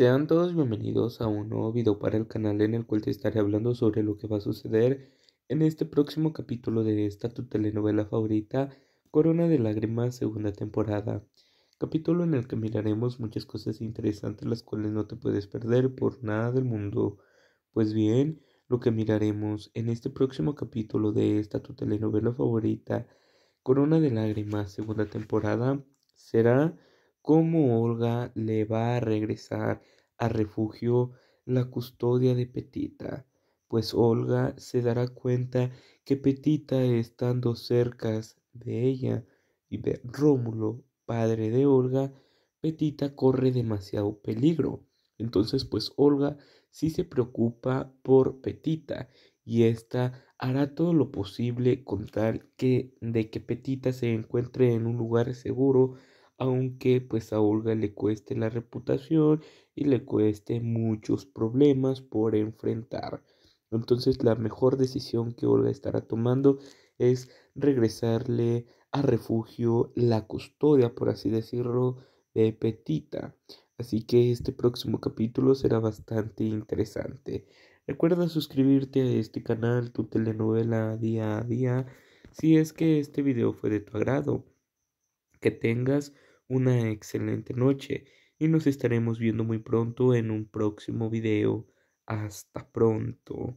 Sean todos bienvenidos a un nuevo video para el canal en el cual te estaré hablando sobre lo que va a suceder en este próximo capítulo de esta tu telenovela favorita, Corona de Lágrimas, segunda temporada. Capítulo en el que miraremos muchas cosas interesantes las cuales no te puedes perder por nada del mundo. Pues bien, lo que miraremos en este próximo capítulo de esta tu telenovela favorita, Corona de Lágrimas, segunda temporada, será cómo Olga le va a regresar a refugio la custodia de Petita, pues Olga se dará cuenta que Petita estando cerca de ella y de Rómulo, padre de Olga, Petita corre demasiado peligro. Entonces, pues Olga sí se preocupa por Petita y ésta hará todo lo posible con tal que de que Petita se encuentre en un lugar seguro aunque pues a Olga le cueste la reputación y le cueste muchos problemas por enfrentar. Entonces la mejor decisión que Olga estará tomando es regresarle a refugio la custodia, por así decirlo, de Petita. Así que este próximo capítulo será bastante interesante. Recuerda suscribirte a este canal, tu telenovela día a día, si es que este video fue de tu agrado. Que tengas una excelente noche y nos estaremos viendo muy pronto en un próximo video. Hasta pronto.